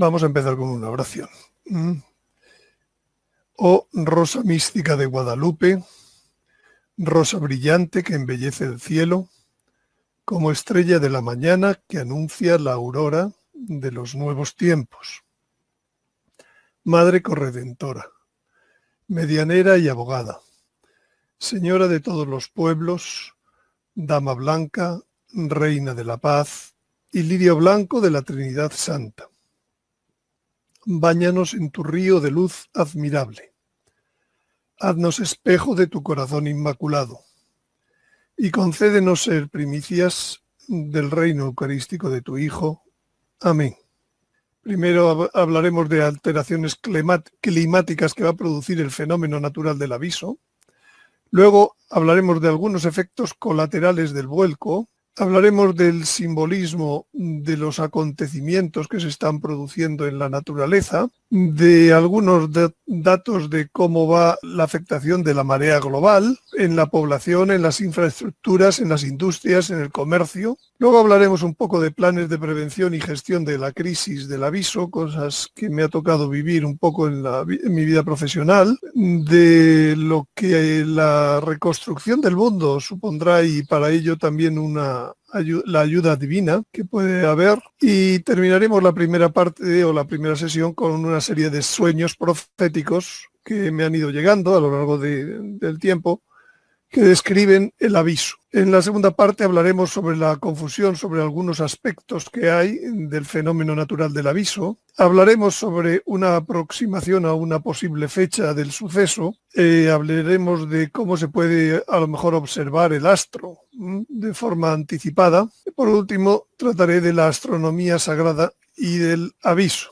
Vamos a empezar con una oración. Mm. Oh rosa mística de Guadalupe, rosa brillante que embellece el cielo, como estrella de la mañana que anuncia la aurora de los nuevos tiempos. Madre corredentora, medianera y abogada, señora de todos los pueblos, dama blanca, reina de la paz y lirio blanco de la Trinidad Santa Báñanos en tu río de luz admirable. Haznos espejo de tu corazón inmaculado. Y concédenos ser primicias del reino eucarístico de tu Hijo. Amén. Primero hablaremos de alteraciones climáticas que va a producir el fenómeno natural del aviso. Luego hablaremos de algunos efectos colaterales del vuelco, Hablaremos del simbolismo de los acontecimientos que se están produciendo en la naturaleza, de algunos datos de cómo va la afectación de la marea global en la población, en las infraestructuras, en las industrias, en el comercio. Luego hablaremos un poco de planes de prevención y gestión de la crisis del aviso, cosas que me ha tocado vivir un poco en mi vida profesional, de lo que la reconstrucción del mundo supondrá y para ello también una la, ayuda divina que puede haber y terminaremos la primera parte o la primera sesión con una serie de sueños proféticos que me han ido llegando a lo largo del tiempo que describen el aviso. En la segunda parte hablaremos sobre la confusión, sobre algunos aspectos que hay del fenómeno natural del aviso. Hablaremos sobre una aproximación a una posible fecha del suceso. Eh, hablaremos de cómo se puede a lo mejor observar el astro de forma anticipada. Por último, trataré de la astronomía sagrada y del aviso.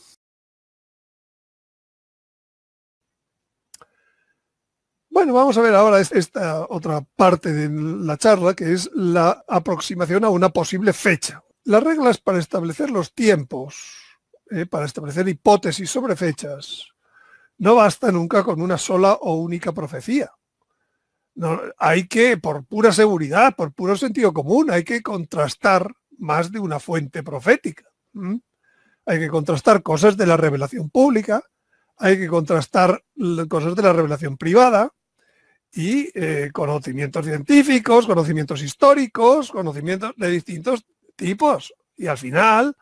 Bueno, vamos a ver ahora esta otra parte de la charla, que es la aproximación a una posible fecha. Las reglas para establecer los tiempos, eh, para establecer hipótesis sobre fechas, no basta nunca con una sola o única profecía. hay que, por pura seguridad, por puro sentido común, hay que contrastar más de una fuente profética. Hay que contrastar cosas de la revelación pública, hay que contrastar cosas de la revelación privada, y eh, conocimientos científicos, conocimientos históricos, conocimientos de distintos tipos. Y al final,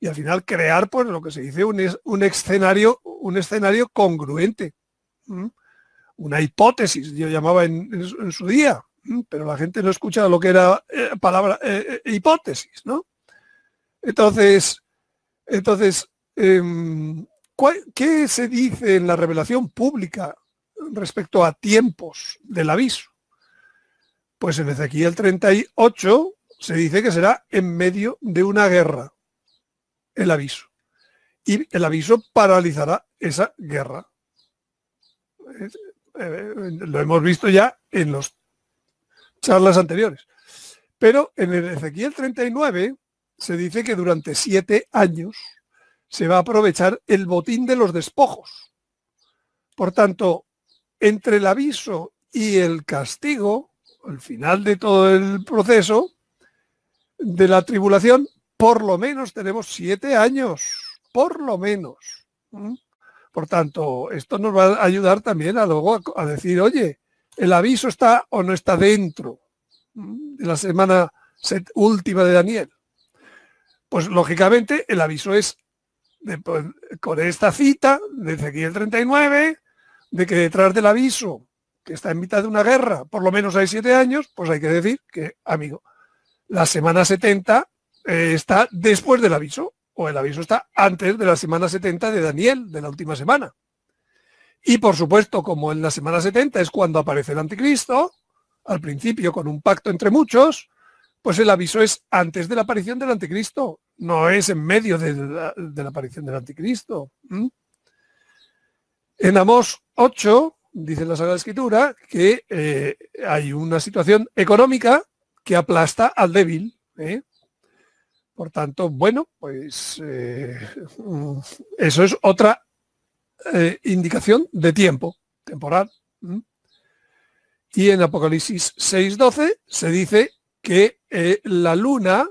y al final crear pues lo que se dice un, un escenario, un escenario congruente. Una hipótesis, yo llamaba en, su día, pero la gente no escucha lo que era eh, palabra eh, hipótesis, ¿no? Entonces, entonces em, ¿Qué se dice en la revelación pública respecto a tiempos del aviso. Pues en Ezequiel 38 se dice que será en medio de una guerra el aviso. Y el aviso paralizará esa guerra. Eh, lo hemos visto ya en las charlas anteriores. Pero en el Ezequiel 39 se dice que durante siete años se va a aprovechar el botín de los despojos. Por tanto, entre el aviso y el castigo, el final de todo el proceso de la tribulación, por lo menos tenemos siete años, por lo menos. Por tanto, esto nos va a ayudar también a luego a decir, oye, el aviso está o no está dentro de la semana última de Daniel. Pues lógicamente el aviso es pues, con esta cita de el 39, de que detrás del aviso que está en mitad de una guerra, por lo menos hay siete años, pues hay que decir que, amigo, la semana 70 eh, está después del aviso, o el aviso está antes de la semana 70 de Daniel, de la última semana. Y por supuesto, como en la semana 70 es cuando aparece el anticristo, al principio con un pacto entre muchos, pues el aviso es antes de la aparición del anticristo, no es en medio de la, aparición del anticristo. En Amos 8 dice la Sagrada Escritura que eh, hay una situación económica que aplasta al débil. ¿eh? Por tanto, bueno, pues eh, eso es otra indicación de tiempo, temporal. Y en Apocalipsis 6.12 se dice que la luna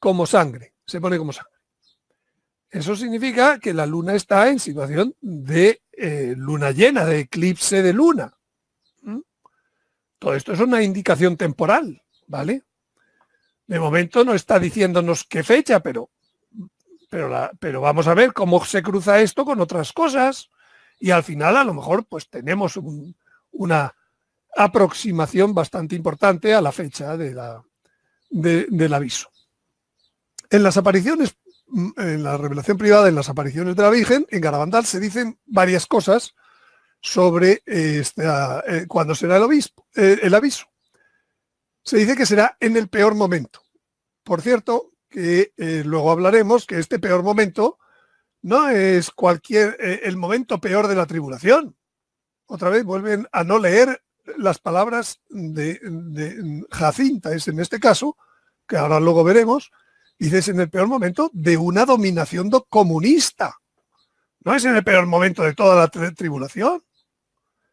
como sangre, se pone como sangre. Eso significa que la luna está en situación de eh, luna llena, de eclipse de luna. ¿Mm? Todo esto es una indicación temporal, ¿vale? De momento no está diciéndonos qué fecha, pero, pero, vamos a ver cómo se cruza esto con otras cosas y al final a lo mejor pues tenemos una aproximación bastante importante a la fecha de la, del aviso. En las apariciones en la revelación privada, en las apariciones de la Virgen, en Garabandal se dicen varias cosas sobre eh, este, eh, cuándo será el, eh, el aviso. Se dice que será en el peor momento. Por cierto, que luego hablaremos que este peor momento no es cualquier el momento peor de la tribulación. Otra vez vuelven a no leer las palabras de, de Jacinta, es en este caso, que ahora luego veremos, Dices, en el peor momento de una dominación comunista. No es en el peor momento de toda la tribulación.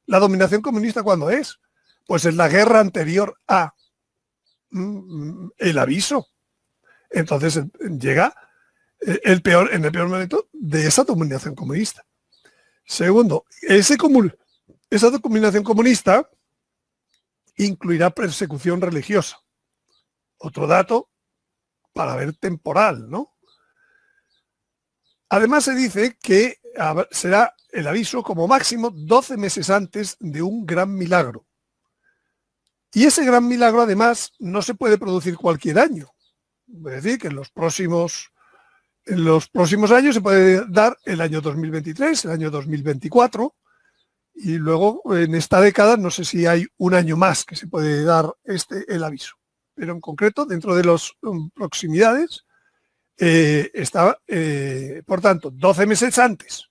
¿La dominación comunista cuándo es? Pues en la guerra anterior a mm, mm, el aviso. Entonces eh, llega eh, el peor, en el peor momento de esa dominación comunista. Segundo, ese esa dominación comunista incluirá persecución religiosa. Otro dato para ver temporal, ¿no? Además se dice que será el aviso como máximo 12 meses antes de un gran milagro. Y ese gran milagro además no se puede producir cualquier año. Es decir, que en los próximos, en los próximos años se puede dar el año 2023, el año 2024, y luego en esta década no sé si hay un año más que se puede dar este, el aviso pero en concreto dentro de las um, proximidades, eh, eh, por tanto, 12 meses antes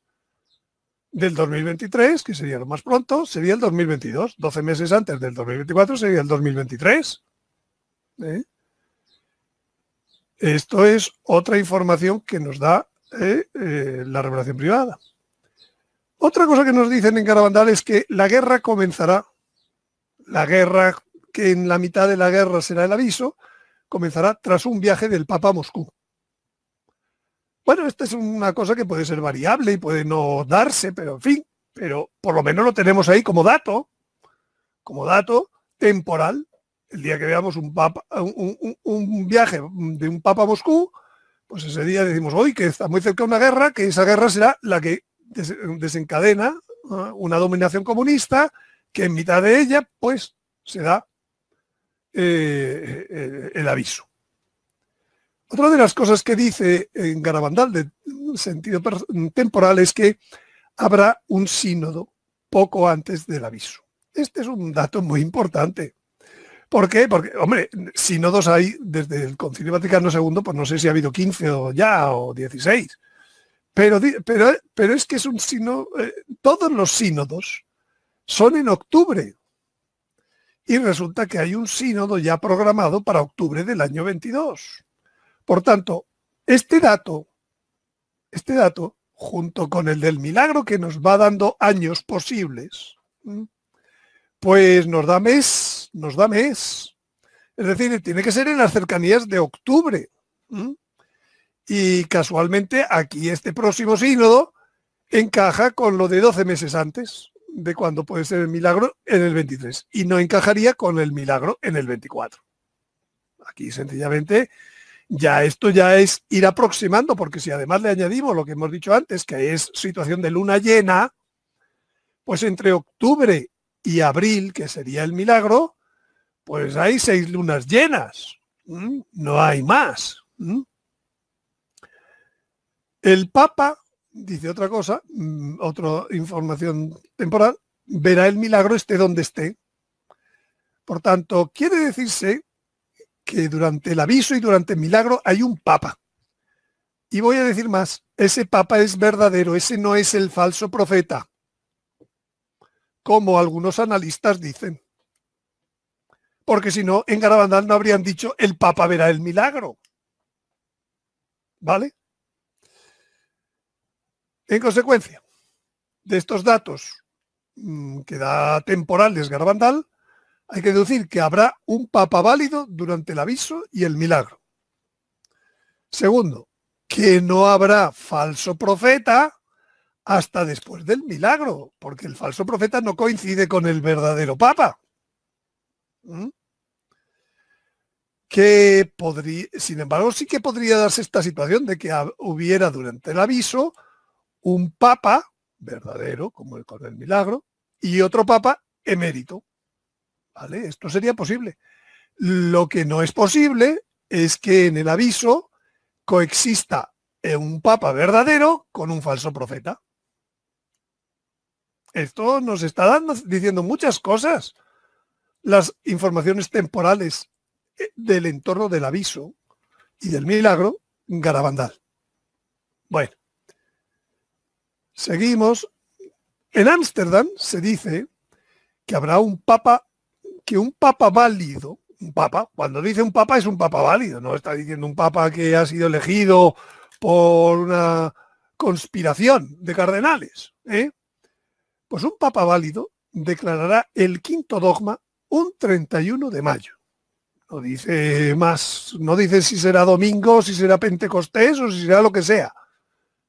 del 2023, que sería lo más pronto, sería el 2022. 12 meses antes del 2024 sería el 2023. ¿Eh? Esto es otra información que nos da la revelación privada. Otra cosa que nos dicen en Carabandal es que la guerra comenzará, la guerra que en la mitad de la guerra será el aviso, comenzará tras un viaje del Papa a Moscú. Bueno, esta es una cosa que puede ser variable y puede no darse, pero en fin, pero por lo menos lo tenemos ahí como dato, como dato temporal. El día que veamos un, un, viaje de un Papa a Moscú, pues ese día decimos, hoy que está muy cerca una guerra, que esa guerra será la que desencadena una dominación comunista, que en mitad de ella, pues, se da eh, eh, el, aviso. Otra de las cosas que dice en Garabandal de sentido temporal es que habrá un sínodo poco antes del aviso. Este es un dato muy importante. ¿Por qué? Porque, hombre, sínodos hay desde el Concilio Vaticano II, pues no sé si ha habido 15 o ya, o 16. Pero, pero, pero es que es un sínodo, eh, todos los sínodos son en octubre, y resulta que hay un sínodo ya programado para octubre del año 22. Por tanto, este dato, este dato, junto con el del milagro que nos va dando años posibles, pues nos da mes, nos da mes. Es decir, tiene que ser en las cercanías de octubre. Y casualmente aquí este próximo sínodo encaja con lo de 12 meses antes de cuando puede ser el milagro en el 23 y no encajaría con el milagro en el 24. Aquí sencillamente ya esto ya es ir aproximando, porque si además le añadimos lo que hemos dicho antes, que es situación de luna llena, pues entre octubre y abril, que sería el milagro, pues hay seis lunas llenas, no hay más. El Papa dice otra cosa, mm, otra información temporal, verá el milagro esté donde esté. Por tanto, quiere decirse que durante el aviso y durante el milagro hay un papa. Y voy a decir más, ese papa es verdadero, ese no es el falso profeta, como algunos analistas dicen. Porque si no, en Garabandal no habrían dicho el papa verá el milagro. ¿Vale? En consecuencia, de estos datos mm, que da temporales Garabandal, hay que deducir que habrá un papa válido durante el aviso y el milagro. Segundo, que no habrá falso profeta hasta después del milagro, porque el falso profeta no coincide con el verdadero papa. ¿Mm? Que podría, sin embargo, sí que podría darse esta situación de que hubiera durante el aviso un papa verdadero, como el con el milagro, y otro papa emérito. ¿Vale? Esto sería posible. Lo que no es posible es que en el aviso coexista un papa verdadero con un falso profeta. Esto nos está dando, diciendo muchas cosas. Las informaciones temporales eh, del entorno del aviso y del milagro, Garabandal. Bueno, Seguimos. En Ámsterdam se dice que habrá un papa, que un papa válido, un papa, cuando dice un papa es un papa válido, no está diciendo un papa que ha sido elegido por una conspiración de cardenales. ¿eh? Pues un papa válido declarará el quinto dogma un 31 de mayo. No dice más, no dice si será domingo, si será Pentecostés o si será lo que sea.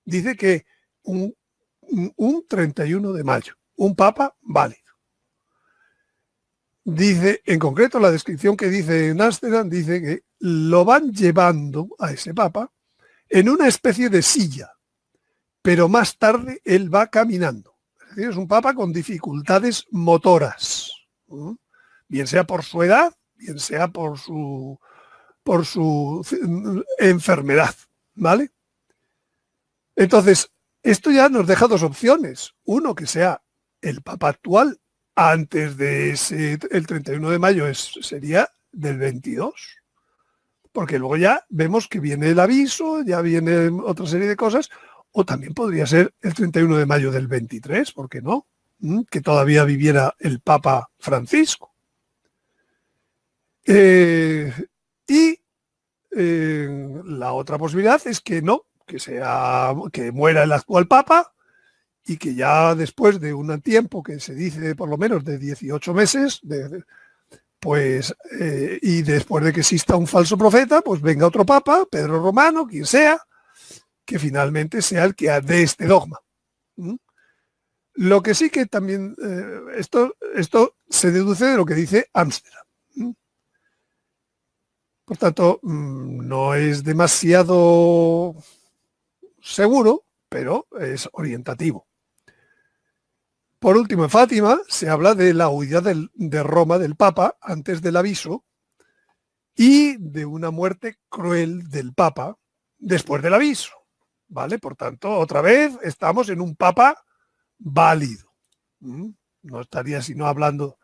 Dice que un un 31 de mayo, un papa válido. Dice, en concreto, la descripción que dice en dice que lo van llevando a ese papa en una especie de silla, pero más tarde él va caminando. Es decir, es un papa con dificultades motoras, ¿Mm? bien sea por su edad, bien sea por su, por su enfermedad, ¿vale? Entonces, esto ya nos deja dos opciones. Uno, que sea el Papa actual antes de ese, el 31 de mayo, sería del 22. Porque luego ya vemos que viene el aviso, ya viene otra serie de cosas. O también podría ser el 31 de mayo del 23, ¿por qué no? Mm, que todavía viviera el Papa Francisco. Eh, y eh, la otra posibilidad es que no, que, sea, que muera el actual Papa y que ya después de un tiempo que se dice por lo menos de 18 meses, pues eh, y después de que exista un falso profeta, pues venga otro Papa, Pedro Romano, quien sea, que finalmente sea el que de este dogma. Lo que sí que también, eh, esto, esto se deduce de lo que dice Ámsterdam. Por tanto, mm, no es demasiado seguro, pero es orientativo. Por último, en Fátima se habla de la huida del, de Roma del Papa antes del aviso y de una muerte cruel del Papa después del aviso. ¿Vale? Por tanto, otra vez estamos en un Papa válido. ¿Mm? No estaría sino hablando.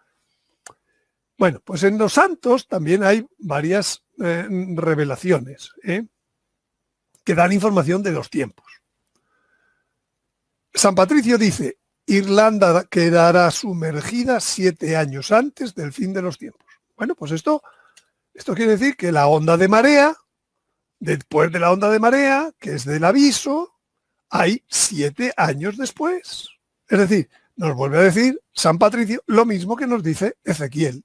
Bueno, pues en los santos también hay varias eh, revelaciones. ¿eh? que dan información de los tiempos. San Patricio dice, Irlanda quedará sumergida siete años antes del fin de los tiempos. Bueno, pues esto, esto quiere decir que la onda de marea, después de la onda de marea, que es del aviso, hay siete años después. Es decir, nos vuelve a decir San Patricio lo mismo que nos dice Ezequiel.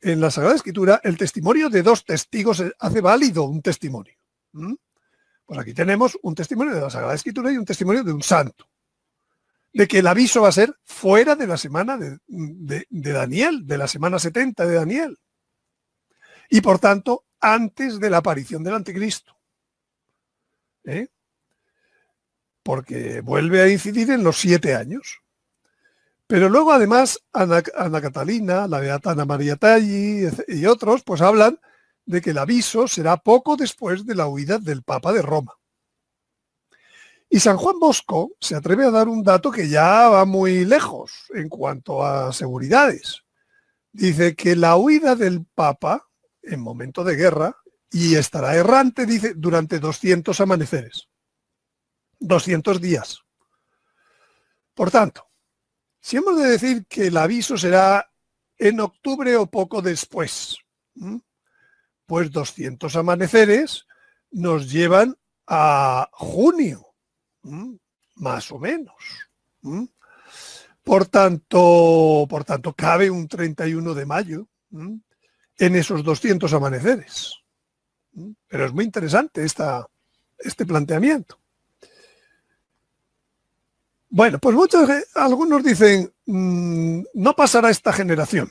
En la Sagrada Escritura, el testimonio de dos testigos hace válido un testimonio. ¿Mm? Pues aquí tenemos un testimonio de la Sagrada Escritura y un testimonio de un santo. De que el aviso va a ser fuera de la semana de, Daniel, de la semana 70 de Daniel. Y por tanto, antes de la aparición del anticristo. ¿Eh? Porque vuelve a incidir en los siete años. Pero luego, además, Ana, Catalina, la Beata Ana María Talli y otros, pues hablan de que el aviso será poco después de la huida del Papa de Roma. Y San Juan Bosco se atreve a dar un dato que ya va muy lejos en cuanto a seguridades. Dice que la huida del Papa, en momento de guerra, y estará errante, dice, durante 200 amaneceres. 200 días. Por tanto, si hemos de decir que el aviso será en octubre o poco después, pues 200 amaneceres nos llevan a junio, más o menos. Por tanto, por tanto, cabe un 31 de mayo en esos 200 amaneceres. Pero es muy interesante este planteamiento. Bueno, pues muchos, eh, algunos dicen, mm, no pasará esta generación,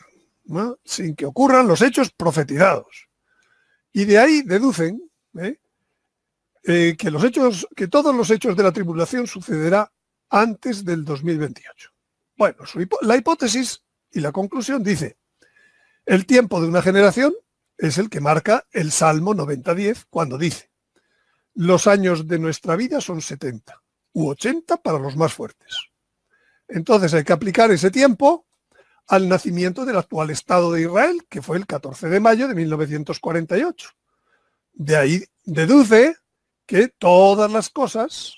sin que ocurran los hechos profetizados. Y de ahí deducen ¿eh? Eh, que, los hechos, que todos los hechos de la tribulación sucederá antes del 2028. Bueno, la hipótesis y la conclusión dice, el tiempo de una generación es el que marca el Salmo 90.10 cuando dice, los años de nuestra vida son 70 u 80 para los más fuertes. Entonces hay que aplicar ese tiempo al nacimiento del actual Estado de Israel, que fue el 14 de mayo de 1948. De ahí deduce que todas las cosas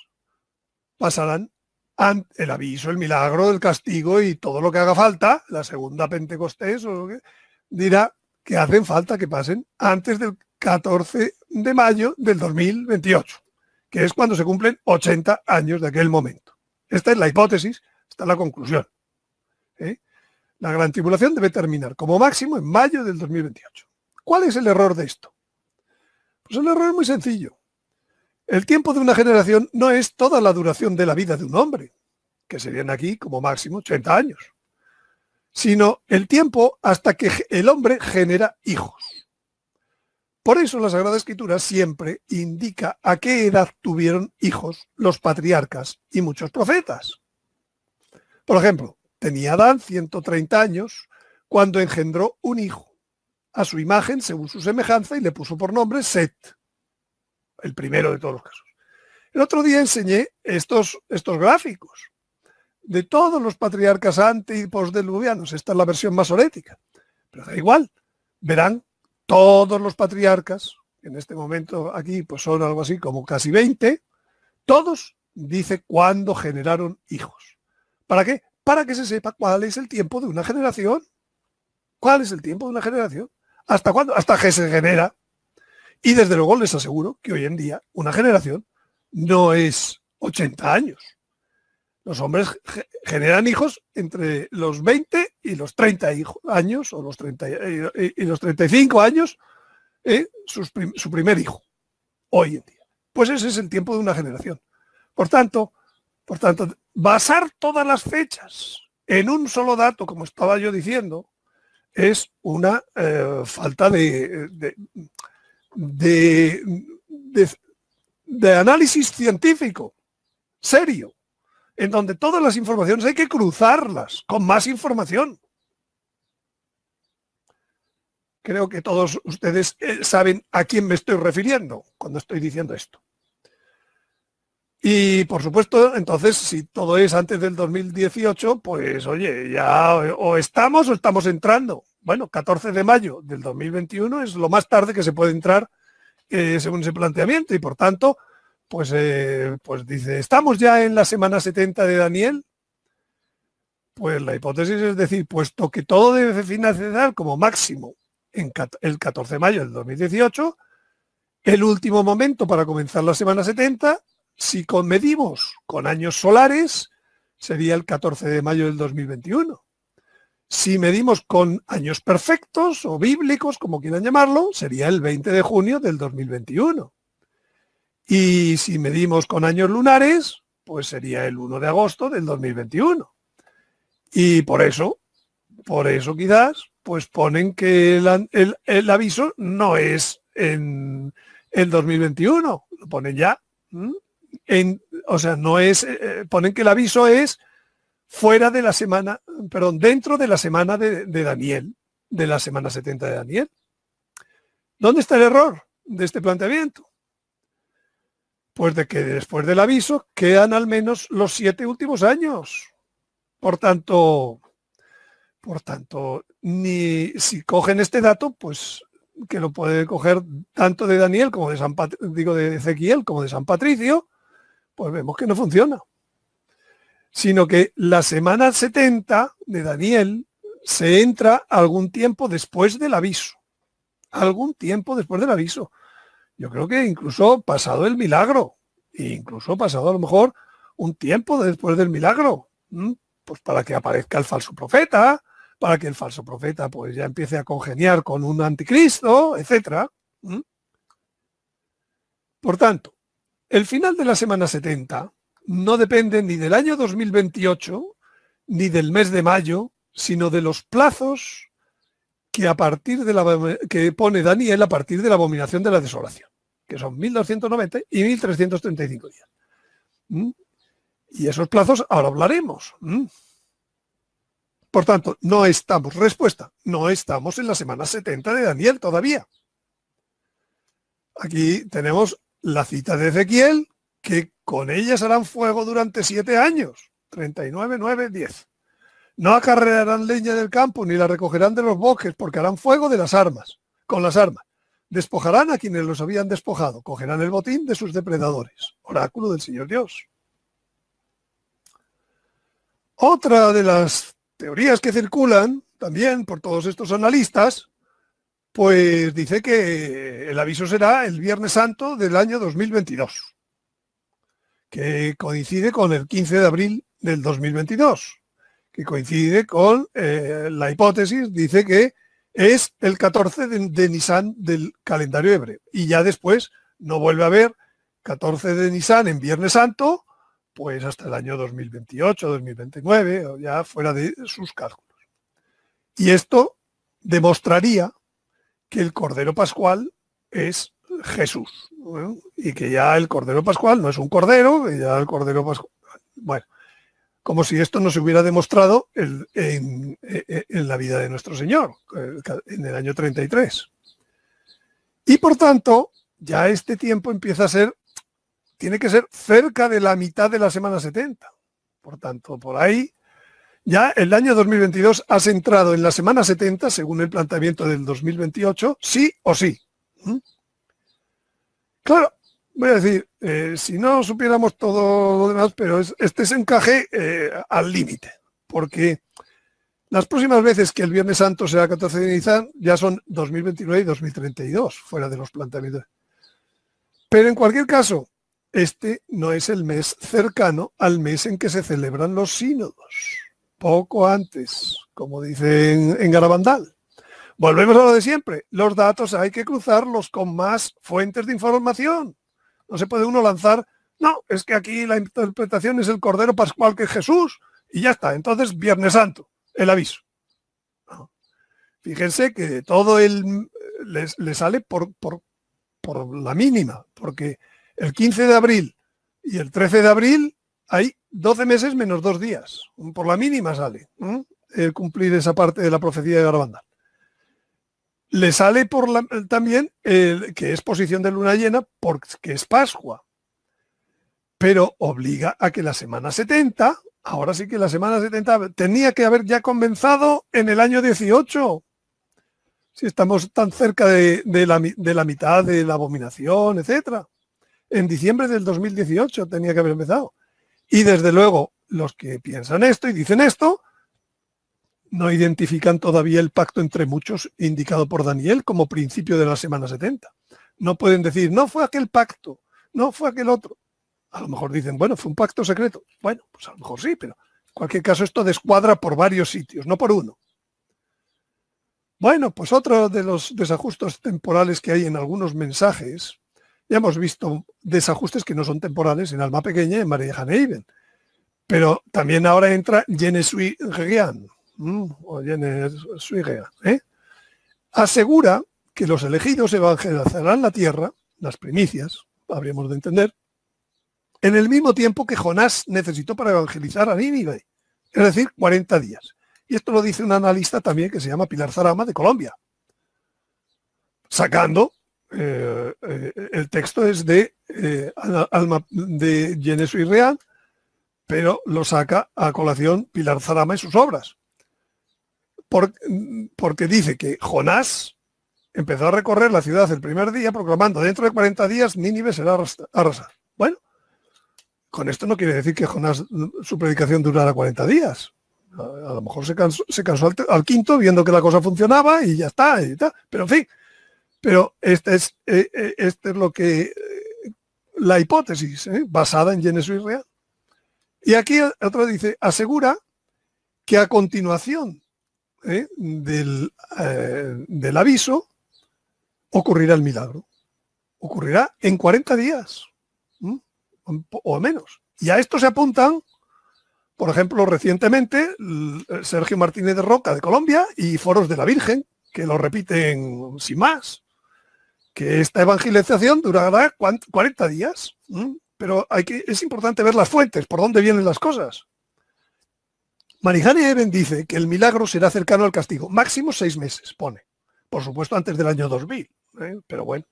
pasarán ante el aviso, el milagro, el castigo y todo lo que haga falta, la segunda Pentecostés o que, dirá que hacen falta que pasen antes del 14 de mayo del 2028, que es cuando se cumplen 80 años de aquel momento. Esta es la hipótesis, es la conclusión. ¿eh? La gran tribulación debe terminar como máximo en mayo del 2028. ¿Cuál es el error de esto? Pues el error es muy sencillo. El tiempo de una generación no es toda la duración de la vida de un hombre, que serían aquí como máximo 80 años, sino el tiempo hasta que el hombre genera hijos. Por eso la Sagrada Escritura siempre indica a qué edad tuvieron hijos los patriarcas y muchos profetas. Por ejemplo, Tenía Adán 130 años cuando engendró un hijo, a su imagen, según su semejanza, y le puso por nombre Set, el primero de todos los casos. El otro día enseñé estos, estos gráficos de todos los patriarcas anti y Esta es la versión masorética, pero da igual. Verán todos los patriarcas, en este momento aquí pues son algo así como casi 20, todos dice cuándo generaron hijos. ¿Para qué? para que se sepa cuál es el tiempo de una generación. ¿Cuál es el tiempo de una generación? ¿Hasta cuándo? Hasta que se genera. Y desde luego les aseguro que hoy en día una generación no es 80 años. Los hombres generan hijos entre los 20 y los 30 años o los 30 y los 35 años eh, su primer hijo hoy en día. Pues ese es el tiempo de una generación. Por tanto, por tanto Basar todas las fechas en un solo dato, como estaba yo diciendo, es una eh, falta de, análisis científico, serio, en donde todas las informaciones hay que cruzarlas con más información. Creo que todos ustedes eh, saben a quién me estoy refiriendo cuando estoy diciendo esto. Y por supuesto, entonces, si todo es antes del 2018, pues oye, ya o estamos o estamos entrando. Bueno, 14 de mayo del 2021 es lo más tarde que se puede entrar eh, según ese planteamiento y por tanto, pues, eh, pues dice, ¿estamos ya en la semana 70 de Daniel? Pues la hipótesis es decir, puesto que todo debe finalizar como máximo en el 14 de mayo del 2018, el último momento para comenzar la semana 70 si medimos con años solares, sería el 14 de mayo del 2021. Si medimos con años perfectos o bíblicos, como quieran llamarlo, sería el 20 de junio del 2021. Y si medimos con años lunares, pues sería el 1 de agosto del 2021. Y por eso, por eso quizás, pues ponen que el, aviso no es en el 2021, lo ponen ya en, o sea, no es, eh, eh, ponen que el aviso es fuera de la semana, perdón, dentro de la semana de, Daniel, de la semana 70 de Daniel. ¿Dónde está el error de este planteamiento? Pues de que después del aviso quedan al menos los siete últimos años. Por tanto, por tanto, ni si cogen este dato, pues que lo puede coger tanto de Daniel como de San digo de Ezequiel como de San Patricio, pues vemos que no funciona. Sino que la semana 70 de Daniel se entra algún tiempo después del aviso. Algún tiempo después del aviso. Yo creo que incluso pasado el milagro, e incluso pasado a lo mejor un tiempo después del milagro, ¿Mm? pues para que aparezca el falso profeta, para que el falso profeta pues ya empiece a congeniar con un anticristo, etcétera. ¿Mm? Por tanto, el final de la semana 70 no depende ni del año 2028 ni del mes de mayo, sino de los plazos que, a partir de que pone Daniel a partir de la abominación de la desolación, que son 1290 y 1335 días. ¿Mm? Y esos plazos ahora hablaremos. ¿Mm? Por tanto, no estamos, respuesta, no estamos en la semana 70 de Daniel todavía. Aquí tenemos la cita de Ezequiel, que con ellas harán fuego durante siete años, 39, 9, 10. No acarrearán leña del campo ni la recogerán de los bosques, porque harán fuego de las armas, con las armas. Despojarán a quienes los habían despojado, cogerán el botín de sus depredadores. Oráculo del Señor Dios. Otra de las teorías que circulan también por todos estos analistas pues dice que el aviso será el Viernes Santo del año 2022, que coincide con el 15 de abril del 2022, que coincide con eh, la hipótesis, dice que es el 14 de, Nissan Nisan del calendario hebreo. Y ya después no vuelve a haber 14 de Nisan en Viernes Santo, pues hasta el año 2028, 2029, ya fuera de sus cálculos. Y esto demostraría que el Cordero Pascual es Jesús. Y que ya el Cordero Pascual no es un cordero, ya el Cordero Pascual... Bueno, como si esto no se hubiera demostrado en, en la vida de nuestro Señor, en el año 33. Y por tanto, ya este tiempo empieza a ser, tiene que ser cerca de la mitad de la semana 70. Por tanto, por ahí ya el año 2022 has entrado en la semana 70, según el planteamiento del 2028, sí o sí. ¿Mm? Claro, voy a decir, eh, si no supiéramos todo lo demás, pero este es encaje eh, al límite, porque las próximas veces que el Viernes Santo sea 14 de Nizar, ya son 2029 y 2032, fuera de los planteamientos. Pero en cualquier caso, este no es el mes cercano al mes en que se celebran los sínodos poco antes, como dicen en Garabandal. Volvemos a lo de siempre. Los datos hay que cruzarlos con más fuentes de información. No se puede uno lanzar, no, es que aquí la interpretación es el Cordero Pascual que es Jesús y ya está. Entonces, Viernes Santo, el aviso. Fíjense que todo el, le sale por, por, por la mínima, porque el 15 de abril y el 13 de abril hay 12 meses menos dos días. Por la mínima sale el eh, cumplir esa parte de la profecía de Garabandal. Le sale por también que es posición de luna llena porque es Pascua. Pero obliga a que la semana 70, ahora sí que la semana 70 tenía que haber ya comenzado en el año 18. Si estamos tan cerca de, la, mitad de la abominación, etcétera. En diciembre del 2018 tenía que haber empezado y desde luego, los que piensan esto y dicen esto, no identifican todavía el pacto entre muchos indicado por Daniel como principio de la semana 70. No pueden decir, no fue aquel pacto, no fue aquel otro. A lo mejor dicen, bueno, fue un pacto secreto. Bueno, pues a lo mejor sí, pero en cualquier caso esto descuadra por varios sitios, no por uno. Bueno, pues otro de los desajustos temporales que hay en algunos mensajes ya hemos visto desajustes que no son temporales en Alma Pequeña y en María Haneiden. Pero también ahora entra Jenny Sui mm, o ¿eh? Asegura que los elegidos evangelizarán la tierra, las primicias, habríamos de entender, en el mismo tiempo que Jonás necesitó para evangelizar a Nínive, es decir, 40 días. Y esto lo dice un analista también que se llama Pilar Zarama de Colombia, sacando eh, eh, el texto es de eh, Alma de Genesu y Real, pero lo saca a colación Pilar Zarama y sus obras. porque dice que Jonás empezó a recorrer la ciudad el primer día proclamando dentro de 40 días Nínive será arrasada. Bueno, con esto no quiere decir que Jonás su predicación durara 40 días. A, lo mejor se cansó, se al, quinto viendo que la cosa funcionaba y ya está, pero en fin, pero esta es, eh, eh, este es lo que eh, la hipótesis basada en Génesis real. Y aquí otro dice, asegura que a continuación Del, aviso ocurrirá el milagro. Ocurrirá en 40 días o menos. Y a esto se apuntan, por ejemplo, recientemente Sergio Martínez de Roca de Colombia y Foros de la Virgen, que lo repiten sin más que esta evangelización durará 40 días, pero hay que, es importante ver las fuentes, por dónde vienen las cosas. Marijane Eben dice que el milagro será cercano al castigo, máximo seis meses, pone. Por supuesto, antes del año 2000, ¿eh? pero bueno.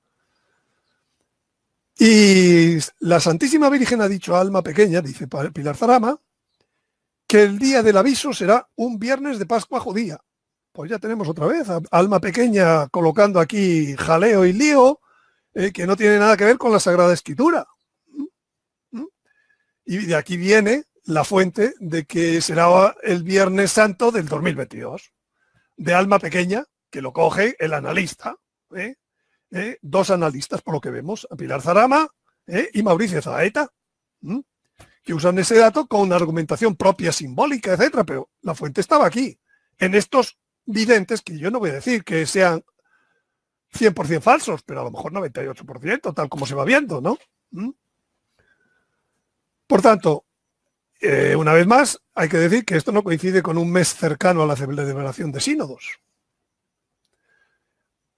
Y la Santísima Virgen ha dicho a Alma Pequeña, dice Pilar Zarama, que el día del aviso será un viernes de Pascua judía, pues ya tenemos otra vez Alma Pequeña colocando aquí jaleo y lío, eh, que no tiene nada que ver con la Sagrada Escritura. ¿Mm? ¿Mm? Y de aquí viene la fuente de que será el Viernes Santo del 2022, de Alma Pequeña, que lo coge el analista, ¿eh? ¿Eh? dos analistas, por lo que vemos, Pilar Zarama y Mauricio Zaeta, ¿Mm? que usan ese dato con una argumentación propia, simbólica, etcétera, pero la fuente estaba aquí, en estos videntes que yo no voy a decir que sean 100% falsos, pero a lo mejor 98%, tal como se va viendo, ¿no? ¿Mm? Por tanto, eh, una vez más, hay que decir que esto no coincide con un mes cercano a la celebración de sínodos.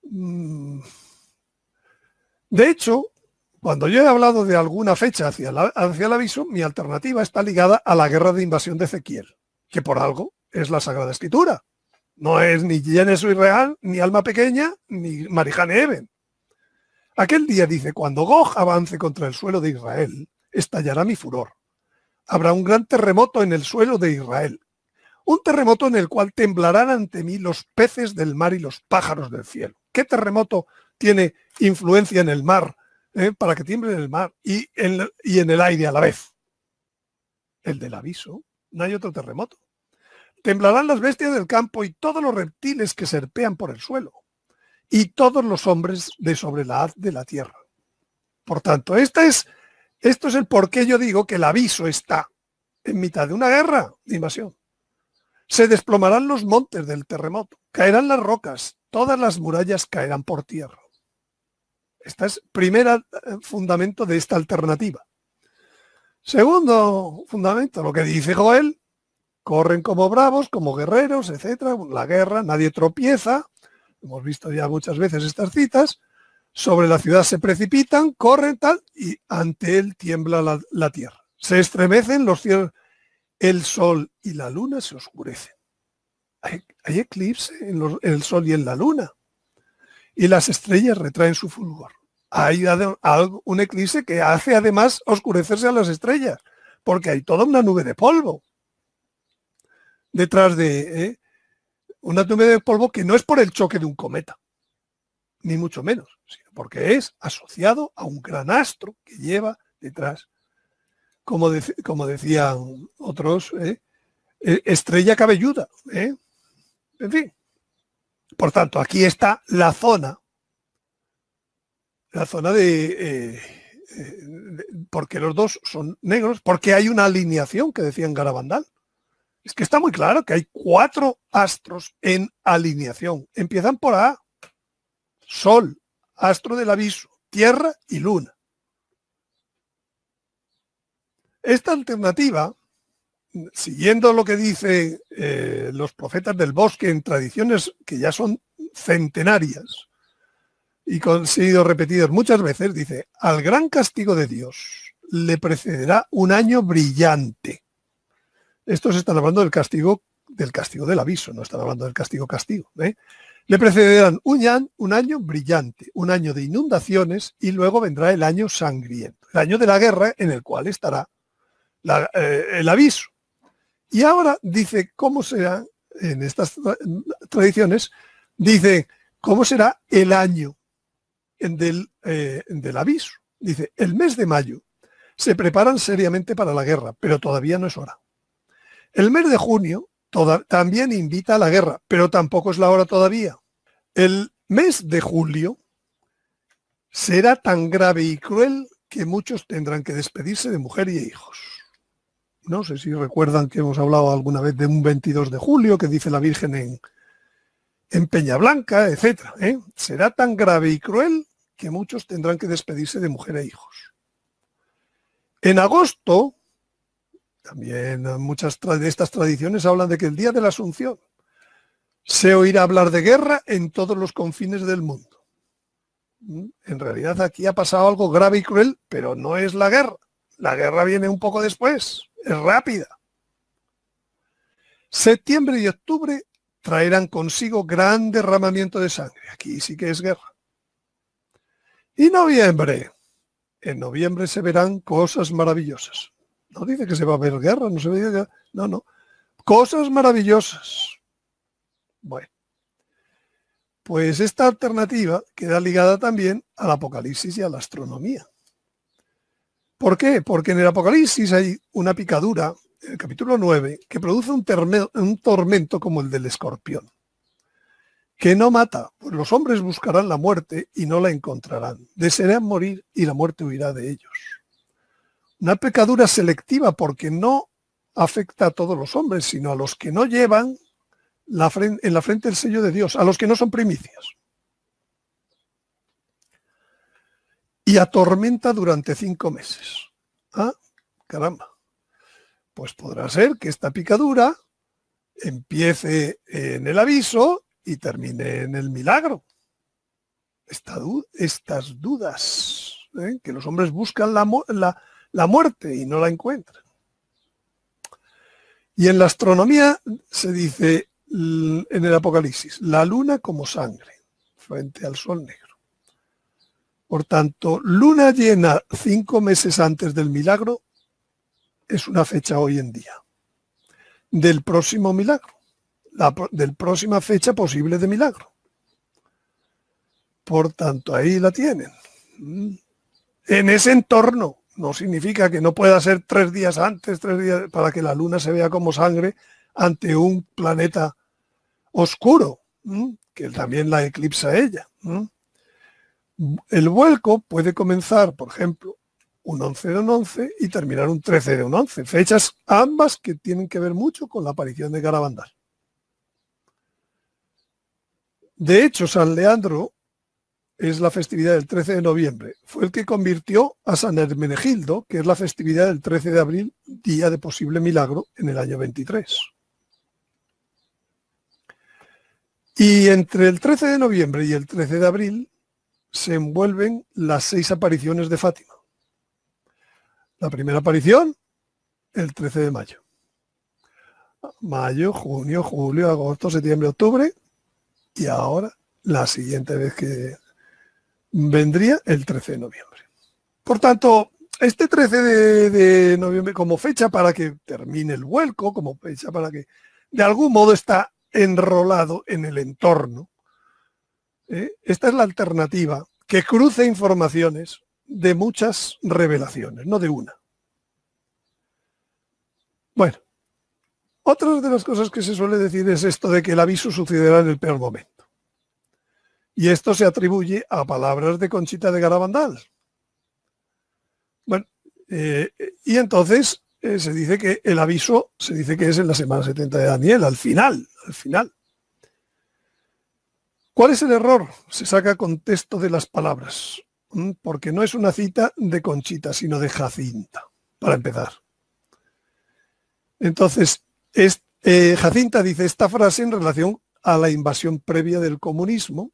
Mm. De hecho, cuando yo he hablado de alguna fecha hacia, hacia el aviso, mi alternativa está ligada a la guerra de invasión de Ezequiel, que por algo es la Sagrada Escritura. No es ni Gienes Real, ni Alma Pequeña, ni Marijane Eben. Aquel día dice, cuando Gog avance contra el suelo de Israel, estallará mi furor. Habrá un gran terremoto en el suelo de Israel. Un terremoto en el cual temblarán ante mí los peces del mar y los pájaros del cielo. ¿Qué terremoto tiene influencia en el mar eh, para que tiemble en el mar y en el aire a la vez? El del aviso. No hay otro terremoto. Temblarán las bestias del campo y todos los reptiles que serpean por el suelo, y todos los hombres de sobre la haz de la tierra. Por tanto, esta es, esto es el por qué yo digo que el aviso está en mitad de una guerra de invasión. Se desplomarán los montes del terremoto, caerán las rocas, todas las murallas caerán por tierra. Este es primer eh, fundamento de esta alternativa. Segundo fundamento, lo que dice Joel, corren como bravos, como guerreros, etcétera, la guerra, nadie tropieza, hemos visto ya muchas veces estas citas, sobre la ciudad se precipitan, corren tal, y ante él tiembla la, tierra. Se estremecen los cielos, el sol y la luna se oscurecen. Hay, eclipse en, el sol y en la luna. Y las estrellas retraen su fulgor. Hay algo, un eclipse que hace además oscurecerse a las estrellas, porque hay toda una nube de polvo detrás de ¿eh? una nube de polvo que no es por el choque de un cometa, ni mucho menos, sino porque es asociado a un gran astro que lleva detrás, como, como decían otros, ¿eh? e, estrella cabelluda. ¿eh? En fin. Por tanto, aquí está la zona, la zona de, porque los dos son negros, porque hay una alineación que decían Garabandal. Es que está muy claro que hay cuatro astros en alineación. Empiezan por A. Sol, astro del aviso, Tierra y Luna. Esta alternativa, siguiendo lo que dicen eh, los profetas del bosque en tradiciones que ya son centenarias y han sido repetidas muchas veces, dice, al gran castigo de Dios le precederá un año brillante estos están hablando del castigo, del castigo del aviso, no están hablando del castigo castigo. ¿eh? Le precederán un, un año brillante, un año de inundaciones y luego vendrá el año sangriento, el año de la guerra en el cual estará eh, el aviso. Y ahora dice cómo será, en estas tradiciones, dice cómo será el año del, eh, del aviso. Dice, el mes de mayo se preparan seriamente para la guerra, pero todavía no es hora. El mes de junio también invita a la guerra, pero tampoco es la hora todavía. El mes de julio será tan grave y cruel que muchos tendrán que despedirse de mujer y hijos. No sé si recuerdan que hemos hablado alguna vez de un 22 de julio que dice la Virgen en, en Blanca, etc. ¿eh? Será tan grave y cruel que muchos tendrán que despedirse de mujer e hijos. En agosto también muchas de estas tradiciones hablan de que el día de la Asunción se oirá hablar de guerra en todos los confines del mundo. ¿Mm? En realidad aquí ha pasado algo grave y cruel, pero no es la guerra. La guerra viene un poco después, es rápida. Septiembre y octubre traerán consigo gran derramamiento de sangre. Aquí sí que es guerra. Y noviembre. En noviembre se verán cosas maravillosas. No dice que se va a ver guerra, no se ve guerra. No, no. Cosas maravillosas. Bueno. Pues esta alternativa queda ligada también al Apocalipsis y a la astronomía. ¿Por qué? Porque en el Apocalipsis hay una picadura, en el capítulo 9, que produce un, un tormento como el del escorpión, que no mata, pues los hombres buscarán la muerte y no la encontrarán. Desearán morir y la muerte huirá de ellos. Una pecadura selectiva porque no afecta a todos los hombres, sino a los que no llevan en la frente el sello de Dios, a los que no son primicias. Y atormenta durante cinco meses. Ah, caramba. Pues podrá ser que esta picadura empiece en el aviso y termine en el milagro. estas dudas ¿eh? que los hombres buscan la, la muerte y no la encuentran. Y en la astronomía se dice en el Apocalipsis, la luna como sangre frente al sol negro. Por tanto, luna llena cinco meses antes del milagro es una fecha hoy en día. Del próximo milagro, del próxima fecha posible de milagro. Por tanto, ahí la tienen. Mm. En ese entorno, no significa que no pueda ser tres días antes, tres días para que la luna se vea como sangre ante un planeta oscuro, que también la eclipsa ella. El vuelco puede comenzar, por ejemplo, un 11 de un 11 y terminar un 13 de un 11. Fechas ambas que tienen que ver mucho con la aparición de Garabandal. De hecho, San Leandro es la festividad del 13 de noviembre. Fue el que convirtió a San Hermenegildo, que es la festividad del 13 de abril, día de posible milagro, en el año 23. Y entre el 13 de noviembre y el 13 de abril se envuelven las seis apariciones de Fátima. La primera aparición, el 13 de mayo. Mayo, junio, julio, agosto, septiembre, octubre. Y ahora, la siguiente vez que vendría el 13 de noviembre. Por tanto, este 13 de, noviembre como fecha para que termine el vuelco, como fecha para que de algún modo está enrolado en el entorno. ¿eh? Esta es la alternativa que cruce informaciones de muchas revelaciones, no de una. Bueno, otras de las cosas que se suele decir es esto de que el aviso sucederá en el peor momento. Y esto se atribuye a palabras de Conchita de Garabandal. Bueno, eh, y entonces eh, se dice que el aviso se dice que es en la semana 70 de Daniel, al final, al final. ¿Cuál es el error? Se saca contexto de las palabras, porque no es una cita de Conchita, sino de Jacinta, para empezar. Entonces, eh, Jacinta dice esta frase en relación a la invasión previa del comunismo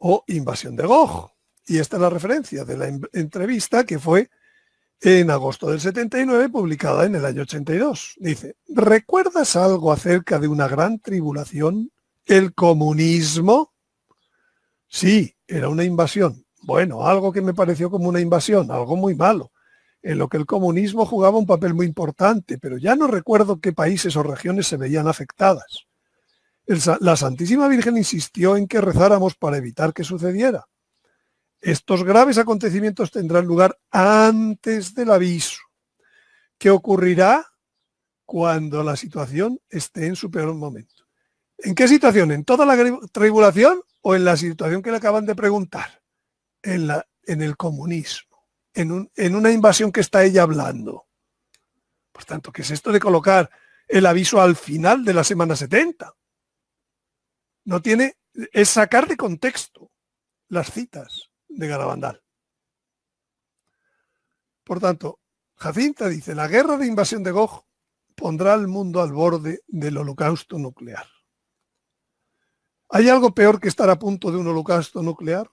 o Invasión de Gog. Y esta es la referencia de la entrevista que fue en agosto del 79, publicada en el año 82. Dice, ¿recuerdas algo acerca de una gran tribulación? ¿El comunismo? Sí, era una invasión. Bueno, algo que me pareció como una invasión, algo muy malo, en lo que el comunismo jugaba un papel muy importante, pero ya no recuerdo qué países o regiones se veían afectadas la Santísima Virgen insistió en que rezáramos para evitar que sucediera. Estos graves acontecimientos tendrán lugar antes del aviso, ¿Qué ocurrirá cuando la situación esté en su peor momento. ¿En qué situación? ¿En toda la tribulación o en la situación que le acaban de preguntar? En, el comunismo, en, en una invasión que está ella hablando. Por tanto, ¿qué es esto de colocar el aviso al final de la semana 70? No tiene, es sacar de contexto las citas de Garabandal. Por tanto, Jacinta dice, la guerra de invasión de Gog pondrá al mundo al borde del holocausto nuclear. ¿Hay algo peor que estar a punto de un holocausto nuclear?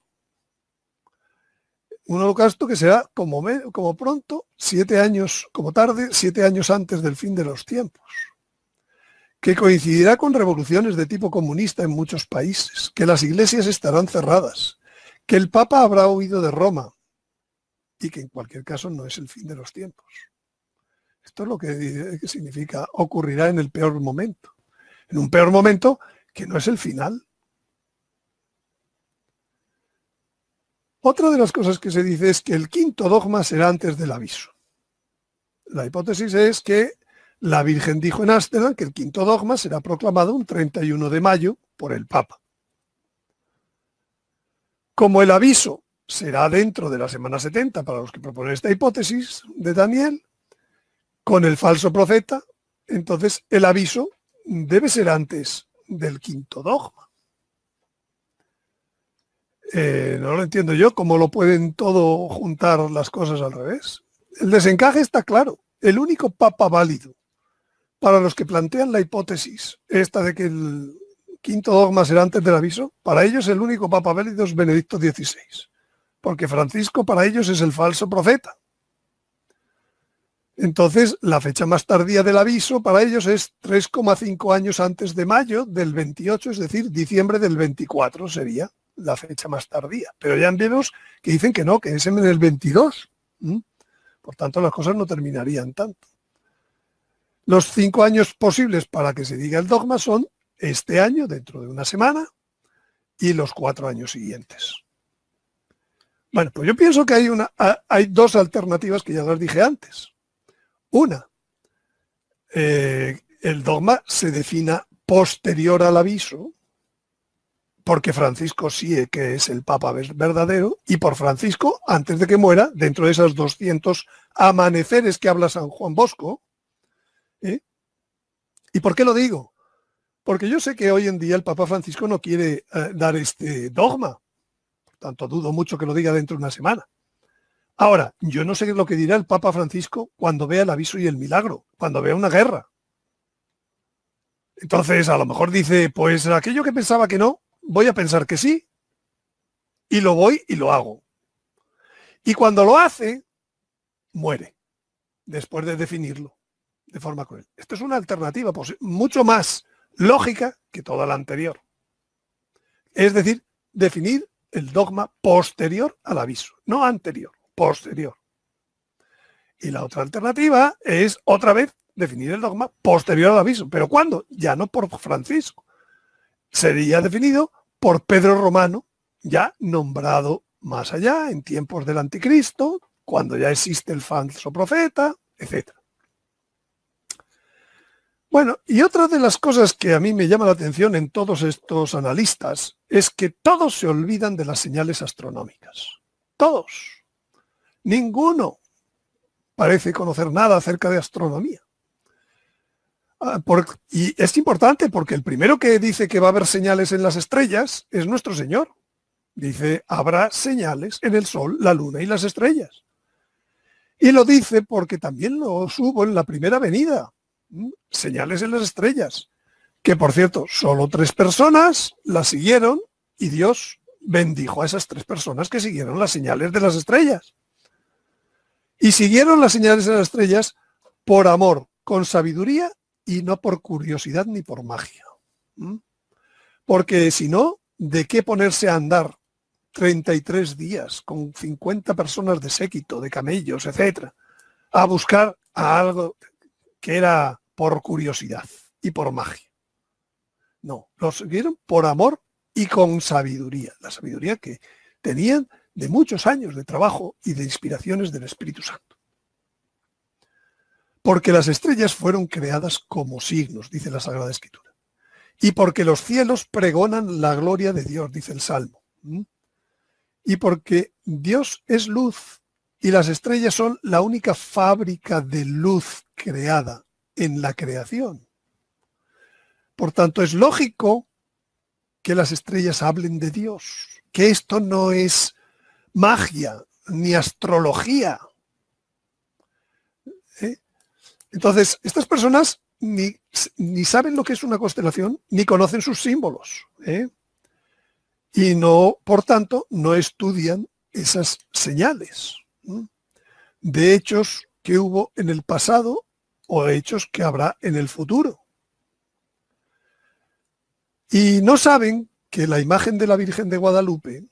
Un holocausto que será como, como pronto, siete años, como tarde, siete años antes del fin de los tiempos que coincidirá con revoluciones de tipo comunista en muchos países, que las iglesias estarán cerradas, que el Papa habrá huido de Roma y que en cualquier caso no es el fin de los tiempos. Esto es lo que eh, significa ocurrirá en el peor momento, en un peor momento que no es el final. Otra de las cosas que se dice es que el quinto dogma será antes del aviso. La hipótesis es que la Virgen dijo en Ámsterdam que el quinto dogma será proclamado un 31 de mayo por el Papa. Como el aviso será dentro de la semana 70 para los que proponen esta hipótesis de Daniel, con el falso profeta, entonces el aviso debe ser antes del quinto dogma. Eh, no lo entiendo yo, cómo lo pueden todo juntar las cosas al revés. El desencaje está claro. El único papa válido para los que plantean la hipótesis esta de que el quinto dogma será antes del aviso, para ellos el único Papa Bélido es Benedicto XVI, porque Francisco para ellos es el falso profeta. Entonces, la fecha más tardía del aviso para ellos es 3,5 años antes de mayo del 28, es decir, diciembre del 24 sería la fecha más tardía. Pero ya vemos que dicen que no, que es en el 22. Por tanto, las cosas no terminarían tanto. Los cinco años posibles para que se diga el dogma son este año, dentro de una semana, y los cuatro años siguientes. Bueno, pues yo pienso que hay, una, hay dos alternativas que ya las dije antes. Una, eh, el dogma se defina posterior al aviso, porque Francisco sí que es el Papa verdadero, y por Francisco, antes de que muera, dentro de esos 200 amaneceres que habla San Juan Bosco, ¿Eh? ¿Y por qué lo digo? Porque yo sé que hoy en día el Papa Francisco no quiere eh, dar este dogma. Por tanto, dudo mucho que lo diga dentro de una semana. Ahora, yo no sé lo que dirá el Papa Francisco cuando vea el aviso y el milagro, cuando vea una guerra. Entonces, a lo mejor dice, pues aquello que pensaba que no, voy a pensar que sí. Y lo voy y lo hago. Y cuando lo hace, muere, después de definirlo de forma cruel. Esto es una alternativa mucho más lógica que toda la anterior. Es decir, definir el dogma posterior al aviso, no anterior, posterior. Y la otra alternativa es otra vez definir el dogma posterior al aviso. ¿Pero cuándo? Ya no por Francisco. Sería definido por Pedro Romano, ya nombrado más allá, en tiempos del anticristo, cuando ya existe el falso profeta, etc. Bueno, y otra de las cosas que a mí me llama la atención en todos estos analistas es que todos se olvidan de las señales astronómicas. Todos. Ninguno parece conocer nada acerca de astronomía. Ah, por, y es importante porque el primero que dice que va a haber señales en las estrellas es nuestro Señor. Dice, habrá señales en el Sol, la Luna y las estrellas. Y lo dice porque también lo subo en la primera venida, Mm, señales en las estrellas, que por cierto, solo tres personas las siguieron y Dios bendijo a esas tres personas que siguieron las señales de las estrellas. Y siguieron las señales de las estrellas por amor, con sabiduría y no por curiosidad ni por magia. Mm. Porque si no, ¿de qué ponerse a andar 33 días con 50 personas de séquito, de camellos, etcétera, a buscar a algo? que era por curiosidad y por magia. No, lo siguieron por amor y con sabiduría, la sabiduría que tenían de muchos años de trabajo y de inspiraciones del Espíritu Santo. Porque las estrellas fueron creadas como signos, dice la Sagrada Escritura. Y porque los cielos pregonan la gloria de Dios, dice el Salmo. Y porque Dios es luz y las estrellas son la única fábrica de luz creada en la creación. Por tanto, es lógico que las estrellas hablen de Dios, que esto no es magia ni astrología. ¿Eh? Entonces, estas personas ni, saben lo que es una constelación, ni conocen sus símbolos. ¿eh? Y no, por tanto, no estudian esas señales de hechos que hubo en el pasado o hechos que habrá en el futuro. Y no saben que la imagen de la Virgen de Guadalupe,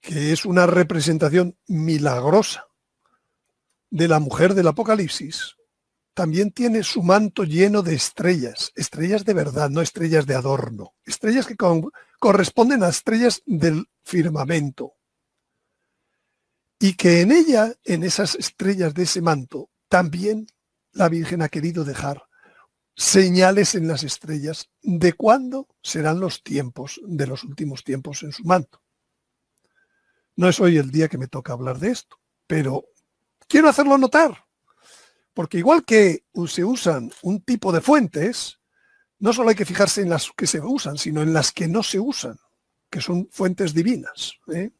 que es una representación milagrosa de la mujer del Apocalipsis, también tiene su manto lleno de estrellas, estrellas de verdad, no estrellas de adorno, estrellas que corresponden a estrellas del firmamento y que en ella, en esas estrellas de ese manto, también la Virgen ha querido dejar señales en las estrellas de cuándo serán los tiempos de los últimos tiempos en su manto. No es hoy el día que me toca hablar de esto, pero quiero hacerlo notar, porque igual que se usan un tipo de fuentes, no solo hay que fijarse en las que se usan, sino en las que no se usan, que son fuentes divinas. ¿eh?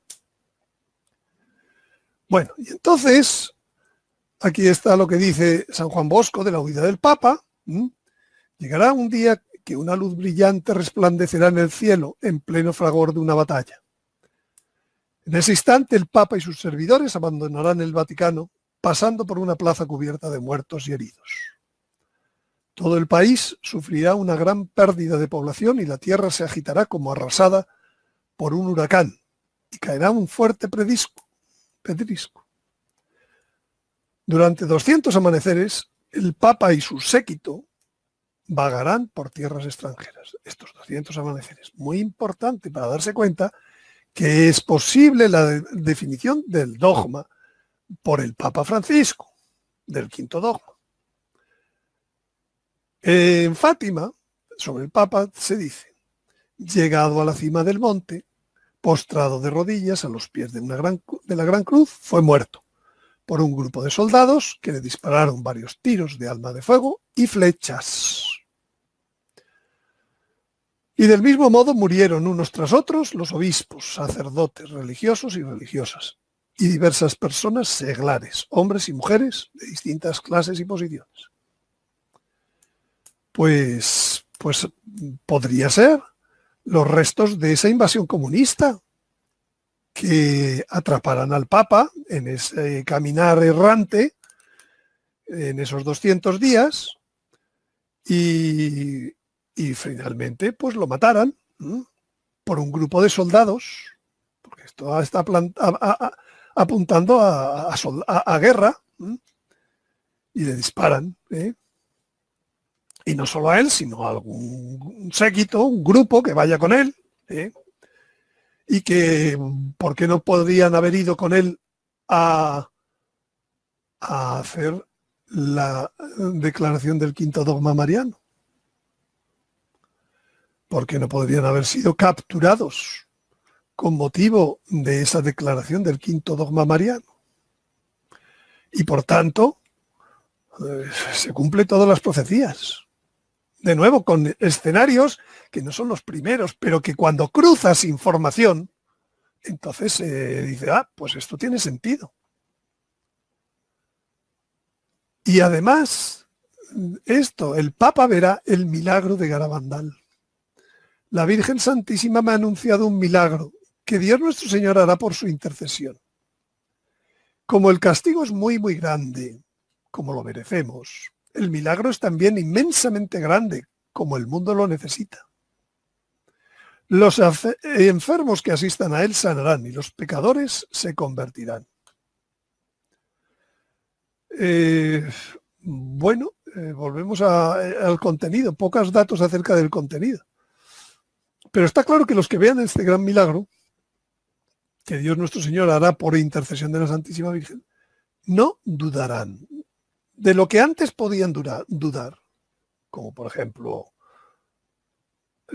Bueno, y entonces, aquí está lo que dice San Juan Bosco de la huida del Papa. Llegará un día que una luz brillante resplandecerá en el cielo en pleno fragor de una batalla. En ese instante el Papa y sus servidores abandonarán el Vaticano, pasando por una plaza cubierta de muertos y heridos. Todo el país sufrirá una gran pérdida de población y la tierra se agitará como arrasada por un huracán y caerá un fuerte predisco durante 200 amaneceres, el Papa y su séquito vagarán por tierras extranjeras. Estos 200 amaneceres. Muy importante para darse cuenta que es posible la definición del dogma por el Papa Francisco, del quinto dogma. En Fátima, sobre el Papa, se dice, llegado a la cima del monte, postrado de rodillas a los pies de, la Gran Cruz, fue muerto por un grupo de soldados que le dispararon varios tiros de alma de fuego y flechas. Y del mismo modo murieron unos tras otros los obispos, sacerdotes, religiosos y religiosas, y diversas personas seglares, hombres y mujeres de distintas clases y posiciones. Pues, pues podría ser los restos de esa invasión comunista que atraparan al Papa en ese caminar errante en esos 200 días y, finalmente pues lo mataran por un grupo de soldados, porque esto está apuntando a, guerra, y le disparan. ¿eh? Y no solo a él, sino a algún séquito, un grupo que vaya con él. ¿eh? Y que, ¿por qué no podrían haber ido con él a, a hacer la declaración del quinto dogma mariano? porque no podrían haber sido capturados con motivo de esa declaración del quinto dogma mariano. Y por tanto, eh, se cumplen todas las profecías de nuevo con escenarios que no son los primeros, pero que cuando cruzas información, entonces se eh, dice, ah, pues esto tiene sentido. Y además, esto, el Papa verá el milagro de Garabandal. La Virgen Santísima me ha anunciado un milagro que Dios nuestro Señor hará por su intercesión. Como el castigo es muy, muy grande, como lo merecemos, el milagro es también inmensamente grande, como el mundo lo necesita. Los enfermos que asistan a él sanarán y los pecadores se convertirán. Eh, bueno, eh, volvemos eh, al contenido, Pocas datos acerca del contenido. Pero está claro que los que vean este gran milagro, que Dios nuestro Señor hará por intercesión de la Santísima Virgen, no dudarán, de lo que antes podían dudar, como por ejemplo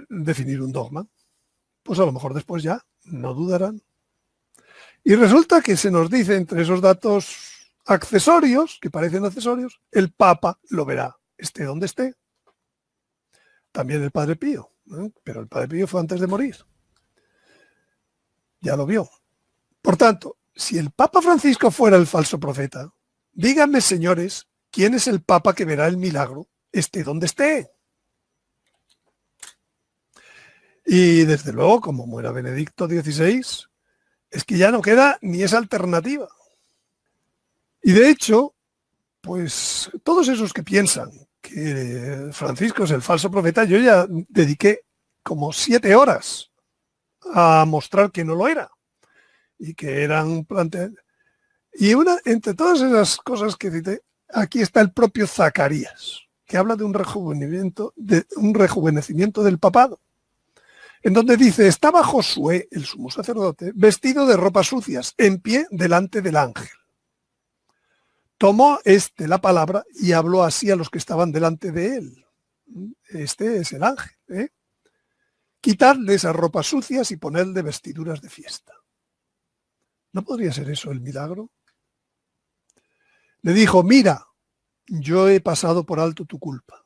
definir un dogma, pues a lo mejor después ya no dudarán. Y resulta que se nos dice entre esos datos accesorios, que parecen accesorios, el Papa lo verá, esté donde esté. También el Padre Pío, ¿eh? pero el Padre Pío fue antes de morir. Ya lo vio. Por tanto, si el Papa Francisco fuera el falso profeta, díganme, señores, ¿Quién es el Papa que verá el milagro? Esté donde esté. Y desde luego, como muera Benedicto XVI, es que ya no queda ni esa alternativa. Y de hecho, pues todos esos que piensan que Francisco es el falso profeta, yo ya dediqué como siete horas a mostrar que no lo era y que eran plantel. Y una, entre todas esas cosas que cité, aquí está el propio Zacarías, que habla de un rejuvenecimiento, de un rejuvenecimiento del papado, en donde dice, estaba Josué, el sumo sacerdote, vestido de ropas sucias, en pie delante del ángel. Tomó este la palabra y habló así a los que estaban delante de él. Este es el ángel. ¿eh? esas ropas sucias y ponerle vestiduras de fiesta. ¿No podría ser eso el milagro? Le dijo, mira, yo he pasado por alto tu culpa.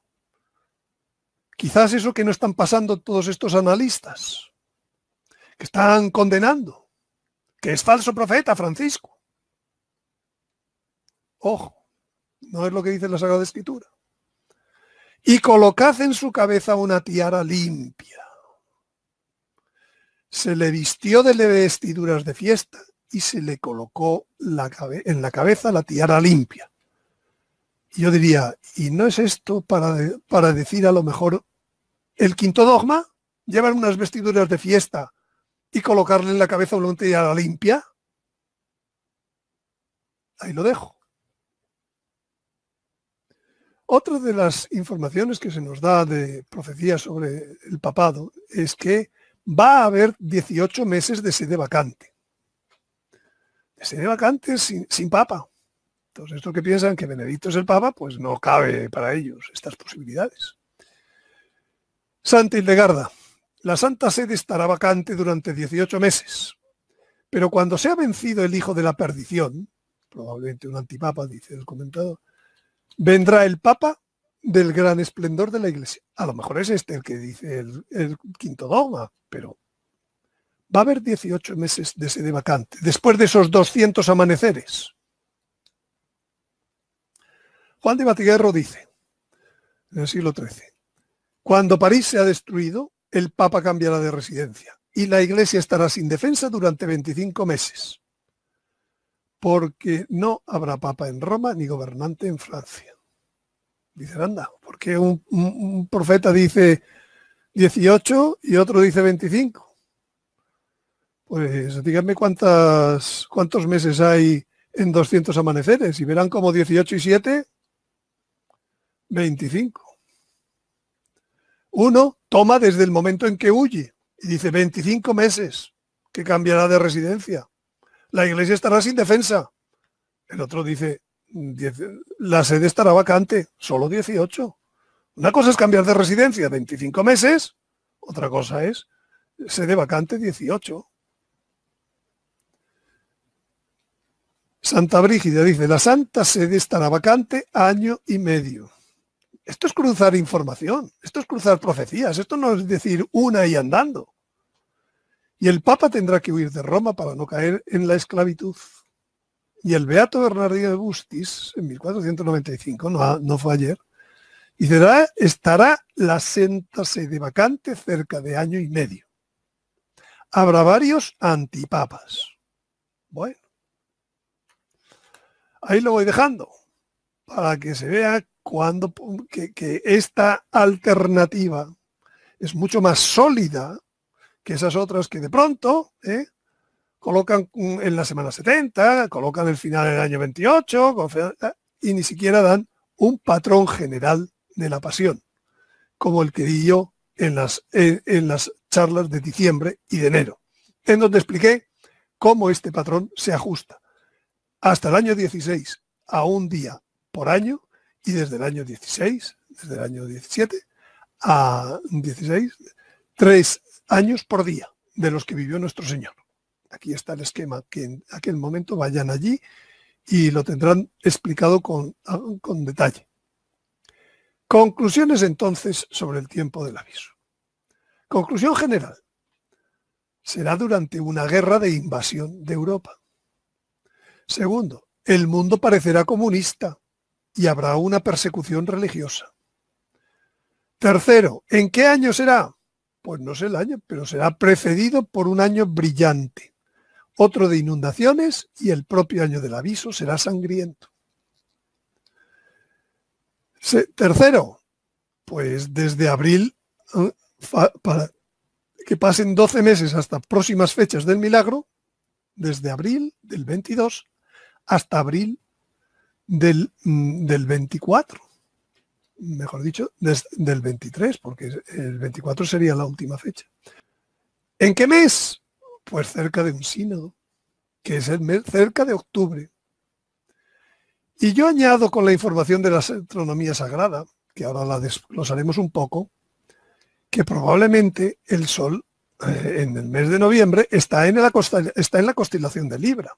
Quizás eso que no están pasando todos estos analistas, que están condenando, que es falso profeta Francisco. Ojo, no es lo que dice la Sagrada Escritura. Y colocad en su cabeza una tiara limpia. Se le vistió de vestiduras de fiesta y se le colocó en la cabeza la tiara limpia. yo diría, ¿y no es esto para, para decir a lo mejor el quinto dogma? ¿Llevar unas vestiduras de fiesta y colocarle en la cabeza una tiara limpia? Ahí lo dejo. Otra de las informaciones que se nos da de profecía sobre el papado es que va a haber 18 meses de sede vacante se vacante sin, papa. Entonces, estos que piensan que Benedicto es el papa, pues no cabe para ellos estas posibilidades. Santa Hildegarda. La Santa Sede estará vacante durante 18 meses, pero cuando se vencido el hijo de la perdición, probablemente un antipapa, dice el comentador, vendrá el papa del gran esplendor de la iglesia. A lo mejor es este el que dice el quinto dogma, pero va a haber 18 meses de sede vacante, después de esos 200 amaneceres. Juan de Batiguerro dice, en el siglo XIII, cuando París sea destruido, el Papa cambiará de residencia y la Iglesia estará sin defensa durante 25 meses, porque no habrá Papa en Roma ni gobernante en Francia. Dice, anda, porque un, un profeta dice 18 y otro dice 25? Pues díganme cuántas, cuántos meses hay en 200 amaneceres y verán como 18 y 7, 25. Uno toma desde el momento en que huye y dice 25 meses que cambiará de residencia. La iglesia estará sin defensa. El otro dice, la sede estará vacante, solo 18. Una cosa es cambiar de residencia 25 meses, otra cosa es sede vacante 18. Santa Brígida dice, la Santa Sede estará vacante año y medio. Esto es cruzar información, esto es cruzar profecías, esto no es decir una y andando. Y el Papa tendrá que huir de Roma para no caer en la esclavitud. Y el Beato Bernardino de Bustis, en 1495, no, no fue ayer, y será, estará la Santa Sede vacante cerca de año y medio. Habrá varios antipapas. Bueno, Ahí lo voy dejando para que se vea cuando, que, esta alternativa es mucho más sólida que esas otras que de pronto ¿eh? colocan mm, en la semana 70, colocan el final del año 28 y ni siquiera dan un patrón general de la pasión, como el que di yo en las, en las charlas de diciembre y de enero, en donde expliqué cómo este patrón se ajusta hasta el año 16 a un día por año y desde el año 16, desde el año 17 a 16, tres años por día de los que vivió nuestro Señor. Aquí está el esquema que en aquel momento vayan allí y lo tendrán explicado con, con detalle. Conclusiones entonces sobre el tiempo del aviso. Conclusión general. Será durante una guerra de invasión de Europa. Segundo, el mundo parecerá comunista y habrá una persecución religiosa. Tercero, ¿en qué año será? Pues no sé el año, pero será precedido por un año brillante, otro de inundaciones y el propio año del aviso será sangriento. tercero, pues desde abril, para que pasen 12 meses hasta próximas fechas del milagro, desde abril del 22 hasta abril del, 24 mm, mejor dicho, del 23, porque el 24 sería la última fecha. ¿En qué mes? Pues cerca de un sínodo, que es el mes cerca de octubre. Y yo añado con la información de la astronomía sagrada, que ahora la desglosaremos un poco, que probablemente el Sol eh, en el mes de noviembre está en, la está en la constelación de Libra.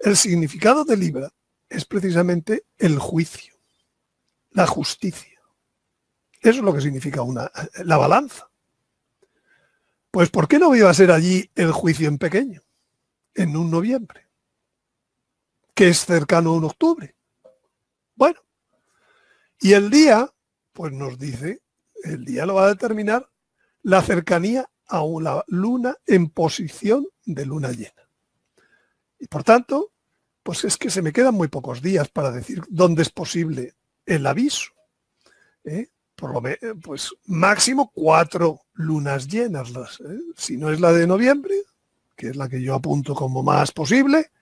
El significado de Libra es precisamente el juicio, la justicia. Eso es lo que significa la balanza. Pues ¿por qué no iba a ser allí el juicio en pequeño, en un noviembre, que es cercano a un octubre? Bueno, y el día, pues nos dice, el día lo va a determinar la cercanía a una luna en posición de luna llena. Y por tanto, pues es que se me quedan muy pocos días para decir dónde es posible el aviso. ¿eh? Por lo pues máximo cuatro lunas llenas. ¿eh? Si no es la de noviembre, que es la que yo apunto como más posible,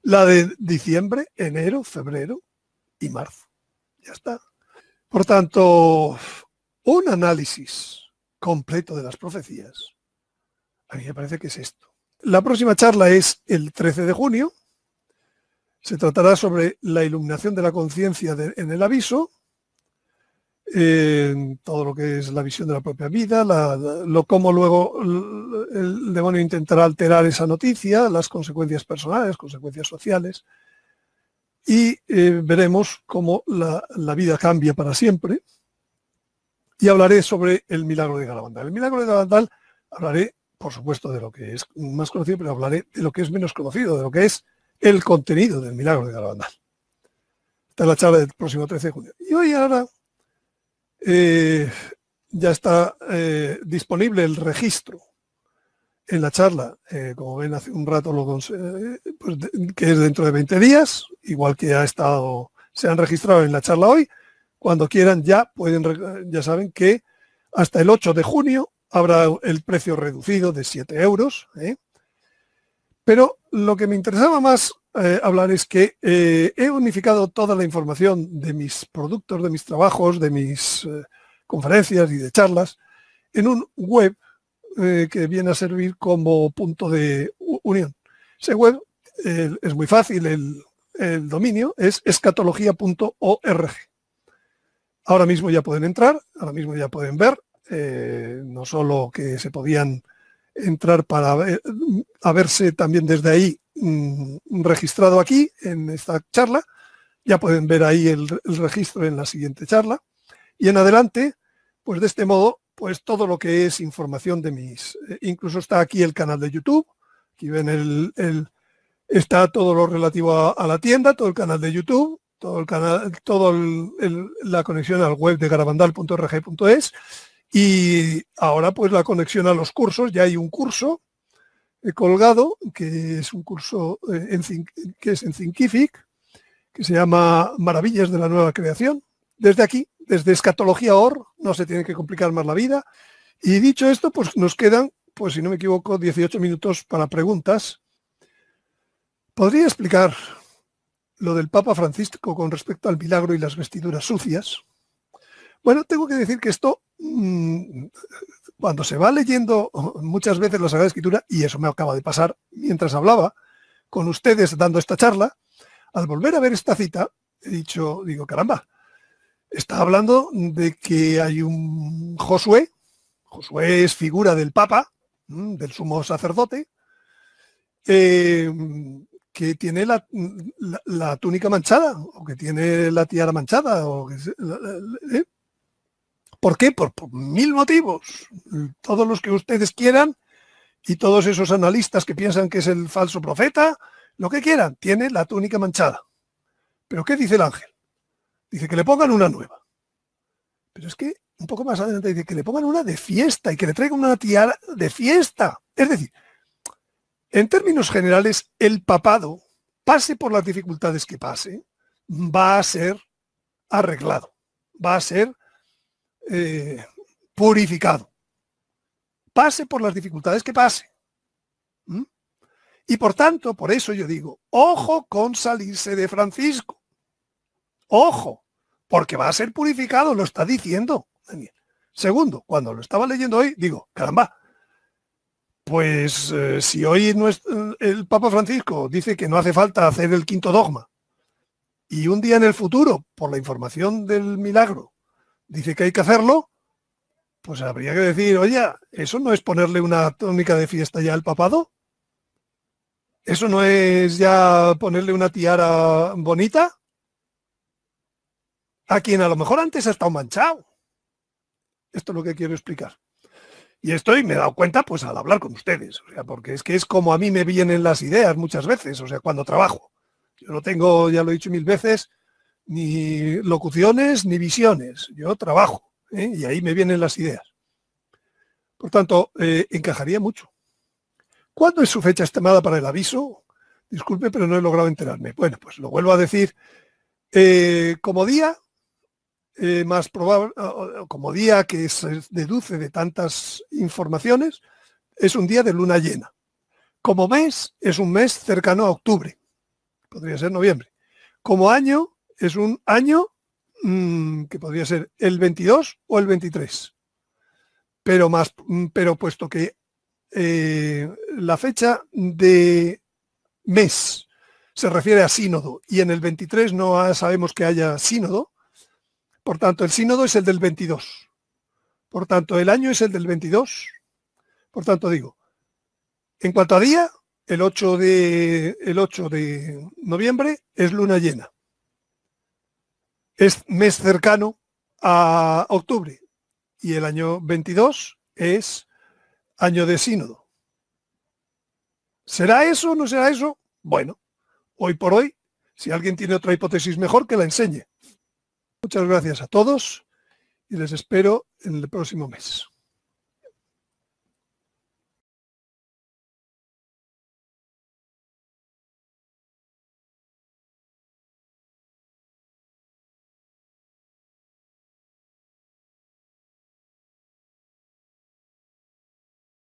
la de diciembre, enero, febrero y marzo. Ya está. Por tanto, un análisis completo de las profecías, a mí me parece que es esto. La próxima charla es el 13 de junio. Se tratará sobre la iluminación de la conciencia en el aviso, en todo lo que es la visión de la propia vida, lo cómo luego el demonio intentará alterar esa noticia, las consecuencias personales, consecuencias sociales, y eh, veremos cómo la, la, vida cambia para siempre. Y hablaré sobre el milagro de Garabandal. El milagro de Garabandal hablaré por supuesto, de lo que es más conocido, pero hablaré de lo que es menos conocido, de lo que es el contenido del milagro de Garabandal. está es la charla del próximo 13 de junio. Y hoy ahora eh, ya está eh, disponible el registro en la charla, eh, como ven hace un rato, lo pues, que es dentro de 20 días, igual que ha estado, se han registrado en la charla hoy. Cuando quieran ya pueden, ya saben que hasta el 8 de junio habrá el precio reducido de 7 euros. ¿eh? Pero lo que me interesaba más eh, hablar es que eh, he unificado toda la información de mis productos, de mis trabajos, de mis conferencias y de charlas en un web que viene a servir como punto de unión. Ese web es muy fácil, el, el dominio es escatología.org. Ahora mismo ya pueden entrar, ahora mismo ya pueden ver, eh, no solo que se podían entrar para haberse también desde ahí mm, registrado aquí en esta charla, ya pueden ver ahí el, registro en la siguiente charla, y en adelante, pues de este modo, pues todo lo que es información de mis, eh, incluso está aquí el canal de YouTube, aquí ven el, está todo lo relativo a, la tienda, todo el canal de YouTube, todo el canal, toda la conexión al web de garabandal.rg.es y ahora pues la conexión a los cursos, ya hay un curso eh, colgado, que es un curso eh, en, que es en Thinkific, que se llama Maravillas de la Nueva Creación. Desde aquí, desde Escatología OR, no se tiene que complicar más la vida. Y dicho esto, pues nos quedan, pues si no me equivoco, 18 minutos para preguntas. ¿Podría explicar lo del Papa Francisco con respecto al milagro y las vestiduras sucias? Bueno, tengo que decir que esto Mm, cuando se va leyendo muchas veces la Sagrada Escritura, y eso me acaba de pasar mientras hablaba con ustedes dando esta charla, al volver a ver esta cita, he dicho, digo, caramba, está hablando de que hay un Josué, Josué es figura del Papa, mm, del sumo sacerdote, que tiene la, túnica manchada, o que tiene la tiara manchada, o que, eh, ¿Por qué? Por, mil motivos, todos los que ustedes quieran y todos esos analistas que piensan que es el falso profeta, lo que quieran, tiene la túnica manchada. Pero ¿qué dice el ángel? Dice que le pongan una nueva. Pero es que un poco más adelante dice que le pongan una de fiesta y que le traigan una tiara de fiesta. Es decir, en términos generales, el papado, pase por las dificultades que pase, va a ser arreglado, va a ser eh, purificado. Pase por las dificultades que pase. ¿Mm? Y por tanto, por eso yo digo, ojo con salirse de Francisco. Ojo, porque va a ser purificado, lo está diciendo Segundo, cuando lo estaba leyendo hoy, digo, caramba, pues eh, si hoy eh, el Papa Francisco dice que no hace falta hacer el quinto dogma, y un día en el futuro, por la información del milagro, dice que hay que hacerlo, pues habría que decir, oye, ¿eso no es ponerle una tónica de fiesta ya al papado? ¿Eso no es ya ponerle una tiara bonita? A quien a lo mejor antes ha estado manchado. Esto es lo que quiero explicar. Y estoy, me he dado cuenta, pues al hablar con ustedes, o sea, porque es que es como a mí me vienen las ideas muchas veces, o sea, cuando trabajo. Yo lo tengo, ya lo he dicho mil veces, ni locuciones, ni visiones. Yo trabajo ¿eh? y ahí me vienen las ideas. Por tanto, eh, encajaría mucho. ¿Cuándo es su fecha estimada para el aviso? Disculpe, pero no he logrado enterarme. Bueno, pues lo vuelvo a decir. Eh, como día, más probable, como día que se deduce de tantas informaciones, es un día de luna llena. Como mes, es un mes cercano a octubre. Podría ser noviembre. Como año, es un año mm, que podría ser el 22 o el 23. Pero, más, mm, pero puesto que eh, la fecha de mes se refiere a sínodo y en el 23 no sabemos que haya sínodo, por tanto el sínodo es el del 22. Por tanto el año es el del 22. Por tanto digo, en cuanto a día, el 8 de, el 8 de noviembre es luna llena es mes cercano a octubre y el año 22 es año de sínodo. ¿Será eso o no será eso? Bueno, hoy por hoy, si alguien tiene otra hipótesis mejor, que la enseñe. Muchas gracias a todos y les espero en el próximo mes.